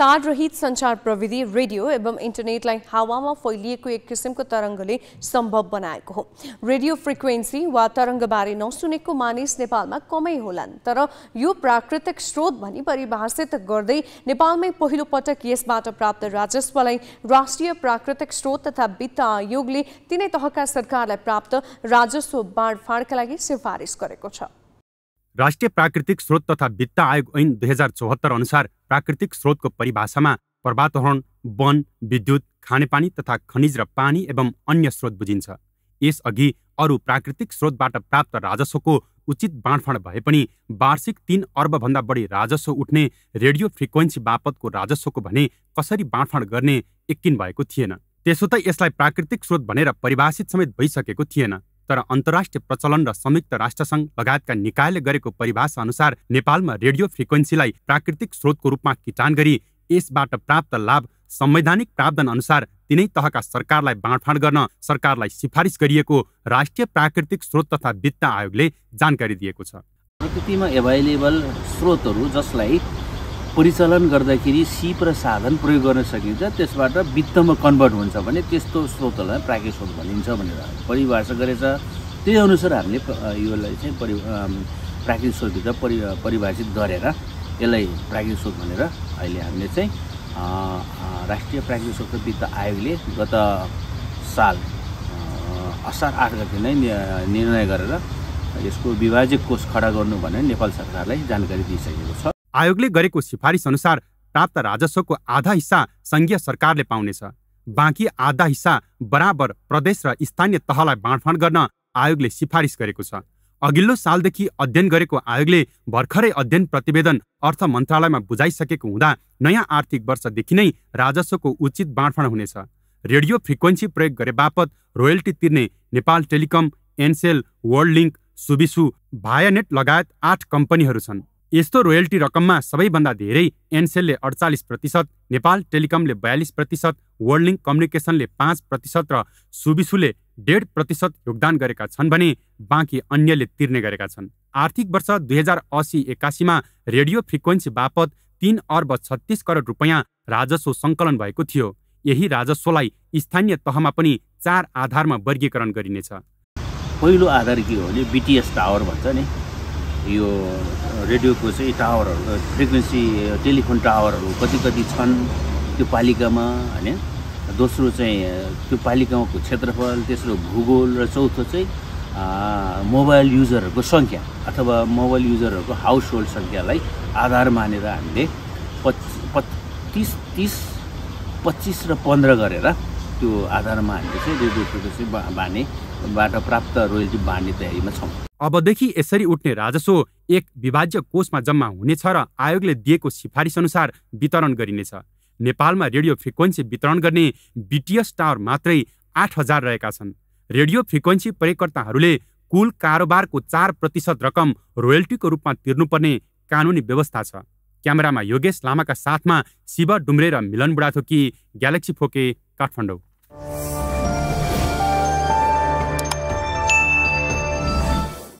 तारहित सञ्चार प्रविधि रेडियो एवं इन्टरनेटलाई हावामा फैलिएको एक किसिमको तरङ्गले सम्भव बनाएको हो रेडियो फ्रिक्वेन्सी वा तरङ्गबारे नसुनेको मानिस नेपालमा कमै होलान् तर यो प्राकृतिक स्रोत भनी परिभाषित गर्दै नेपालमै पहिलो पटक यसबाट प्राप्त राजस्वलाई राष्ट्रिय प्राकृतिक स्रोत तथा वित्त आयोगले तिनै तहका सरकारलाई प्राप्त राजस्व बाँडफाँडका लागि सिफारिस गरेको छ राष्ट्रिय प्राकृतिक स्रोत तथा वित्त आयोग ऐन दुई हजार चौहत्तर अनुसार प्राकृतिक स्रोतको परिभाषामा पर्वातोहरण वन विद्युत खानेपानी तथा खनिज र पानी एवं अन्य स्रोत बुझिन्छ यसअघि अरू प्राकृतिक स्रोतबाट प्राप्त राजस्वको उचित बाँडफाँड भए पनि वार्षिक तीन अर्बभन्दा बढी राजस्व उठ्ने रेडियो फ्रिक्वेन्सी बापतको राजस्वको भने कसरी बाँडफाँड गर्ने एकिन भएको थिएन त्यसो त यसलाई प्राकृतिक स्रोत भनेर परिभाषित समेत भइसकेको थिएन तर अन्तर्राष्ट्रिय प्रचलन र संयुक्त राष्ट्रसङ्घ लगायतका निकायले गरेको परिभाषा अनुसार नेपालमा रेडियो फ्रिक्वेन्सीलाई प्राकृतिक स्रोतको रूपमा किटान गरी यसबाट प्राप्त लाभ संवैधानिक प्रावधान अनुसार तिनै तहका सरकारलाई बाँडफाँड गर्न सरकारलाई सिफारिस गरिएको राष्ट्रिय प्राकृतिक स्रोत तथा वित्त आयोगले जानकारी दिएको छ प्रकृतिमा एभाइलेबल स्रोतहरू जसलाई परिचालन गर्दाखेरि सिप र साधन प्रयोग गर्न सकिन्छ त्यसबाट वित्तमा कन्भर्ट हुन्छ भने त्यस्तो स्रोतलाई प्राकृतिक स्रोत भनिन्छ भनेर परिभाषा गरेछ त्यही अनुसार हामीले योलाई चाहिँ परि प्राकृतिक स्रोतभित्र परि परिभाषित गरेर यसलाई प्राकृतिक स्रोत भनेर अहिले हामीले चाहिँ राष्ट्रिय प्राकृतिक स्रोत वित्त आयोगले गत साल असार आठ गति नै निर्णय गरेर यसको विभाजित कोष खडा गर्नु भनेर नेपाल सरकारलाई जानकारी दिइसकेको छ आयोगले गरेको सिफारिस अनुसार प्राप्त राजस्वको आधा हिस्सा सङ्घीय सरकारले पाउनेछ बाँकी आधा हिस्सा बराबर प्रदेश र स्थानीय तहलाई बाँडफाँड गर्न आयोगले सिफारिस गरेको छ अघिल्लो सालदेखि अध्ययन गरेको आयोगले भर्खरै अध्ययन प्रतिवेदन अर्थ मन्त्रालयमा बुझाइसकेको हुँदा नयाँ आर्थिक वर्षदेखि नै राजस्वको उचित बाँडफाँड हुनेछ रेडियो फ्रिक्वेन्सी प्रयोग गरे बापत रोयल्टी तिर्ने नेपाल टेलिकम एनसेल वर्ल्ड लिङ्क सुबिसु भायानेट लगायत आठ कम्पनीहरू छन् यस्तो रोयल्टी रकममा सबैभन्दा धेरै एनसेलले अडचालिस प्रतिशत नेपाल टेलिकमले बयालिस प्रतिशत वर्ल्डिङ कम्युनिकेसनले पाँच प्रतिशत र सुबिसुले डेढ प्रतिशत योगदान गरेका छन् भने बाँकी अन्यले तिर्ने गरेका छन् आर्थिक वर्ष दुई हजार असी एक्कासीमा रेडियो फ्रिक्वेन्सी बापत तिन अर्ब छत्तिस करोड रुपियाँ राजस्व सङ्कलन भएको थियो यही राजस्वलाई स्थानीय तहमा पनि चार आधारमा वर्गीकरण गरिनेछ पहिलो आधार के हो भने बिटिएस टावर भन्छ नि यो रेडियोको चाहिँ टावरहरू फ्रिक्वेन्सी टेलिफोन टावरहरू कति कति छन् त्यो पालिकामा होइन दोस्रो चाहिँ त्यो पालिकाको क्षेत्रफल तेस्रो भूगोल र चौथो चाहिँ मोबाइल युजरहरूको सङ्ख्या अथवा मोबाइल युजरहरूको हाउस होल्ड सङ्ख्यालाई आधार मानेर हामीले पच पच्चिस तिस पच्चिस र पन्ध्र गरेर त्यो आधारमा हामीले चाहिँ रेडियो फ्रिक्वेन्सी बानेबाट प्राप्त रोयल्टी बाँड्ने तयारीमा छौँ अबदेखि यसरी उठ्ने राजस्व एक विभाज्य कोषमा जम्मा हुनेछ र आयोगले दिएको सिफारिस अनुसार वितरण गरिनेछ नेपालमा रेडियो फ्रिक्वेन्सी वितरण गर्ने बिटिएस टावर मात्रै आठ हजार रहेका छन् रेडियो फ्रिक्वेन्सी प्रयोगकर्ताहरूले कुल कारोबारको चार प्रतिशत रकम रोयल्टीको रूपमा तिर्नुपर्ने कानुनी व्यवस्था छ क्यामेरामा योगेश लामाका साथमा शिव डुम्रे र मिलन बुढाथोकी ग्यालेक्सी फोके काठमाडौँ